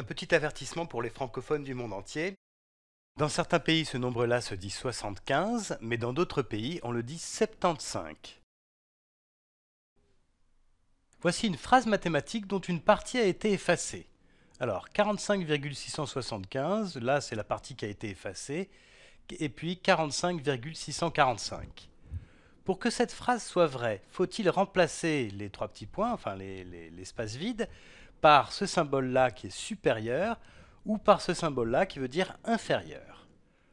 Un petit avertissement pour les francophones du monde entier. Dans certains pays, ce nombre-là se dit 75, mais dans d'autres pays, on le dit 75. Voici une phrase mathématique dont une partie a été effacée. Alors, 45,675, là c'est la partie qui a été effacée, et puis 45,645. Pour que cette phrase soit vraie, faut-il remplacer les trois petits points, enfin l'espace les, vide, par ce symbole-là qui est supérieur ou par ce symbole-là qui veut dire inférieur.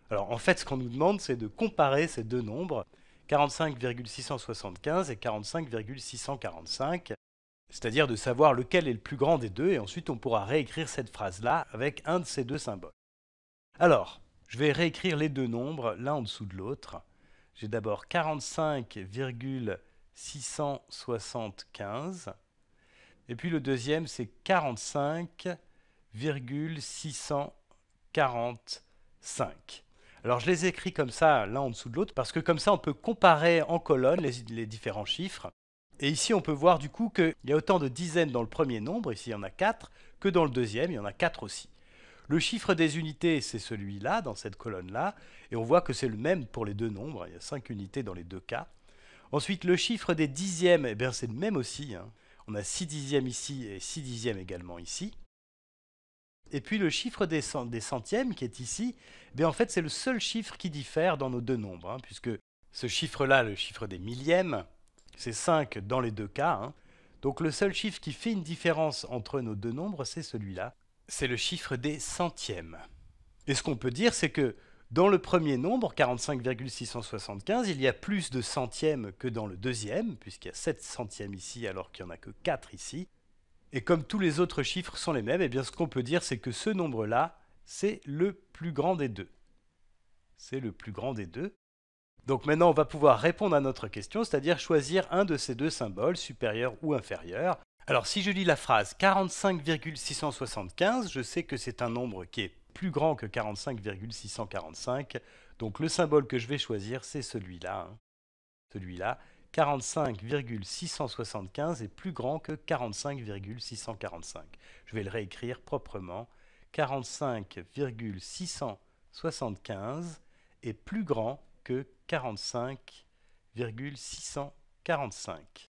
Alors en fait, ce qu'on nous demande, c'est de comparer ces deux nombres, 45,675 et 45,645, c'est-à-dire de savoir lequel est le plus grand des deux, et ensuite on pourra réécrire cette phrase-là avec un de ces deux symboles. Alors, je vais réécrire les deux nombres l'un en dessous de l'autre. J'ai d'abord 45,675 et puis le deuxième, c'est 45,645. Alors je les écris comme ça, l'un en dessous de l'autre, parce que comme ça, on peut comparer en colonne les, différents chiffres. Et ici, on peut voir du coup qu'il y a autant de dizaines dans le premier nombre, ici il y en a quatre, que dans le deuxième, il y en a 4 aussi. Le chiffre des unités, c'est celui-là, dans cette colonne-là, et on voit que c'est le même pour les deux nombres, il y a cinq unités dans les deux cas. Ensuite, le chiffre des dixièmes, eh bien c'est le même aussi. Hein. On a 6 dixièmes ici et 6 dixièmes également ici. Et puis le chiffre des, centièmes qui est ici, eh en fait c'est le seul chiffre qui diffère dans nos deux nombres, hein, puisque ce chiffre-là, le chiffre des millièmes, c'est 5 dans les deux cas. Hein. Donc le seul chiffre qui fait une différence entre nos deux nombres, c'est celui-là. C'est le chiffre des centièmes. Et ce qu'on peut dire, c'est que dans le premier nombre, 45,675, il y a plus de centièmes que dans le deuxième, puisqu'il y a 7 centièmes ici alors qu'il n'y en a que 4 ici. Et comme tous les autres chiffres sont les mêmes, eh bien ce qu'on peut dire c'est que ce nombre-là, c'est le plus grand des deux. C'est le plus grand des deux. Donc maintenant on va pouvoir répondre à notre question, c'est-à-dire choisir un de ces deux symboles, supérieur ou inférieur. Alors si je lis la phrase 45,675, je sais que c'est un nombre qui est plus grand que 45,645. Donc le symbole que je vais choisir, c'est celui-là. Hein. Celui-là, 45,675 est plus grand que 45,645. Je vais le réécrire proprement. 45,675 est plus grand que 45,645.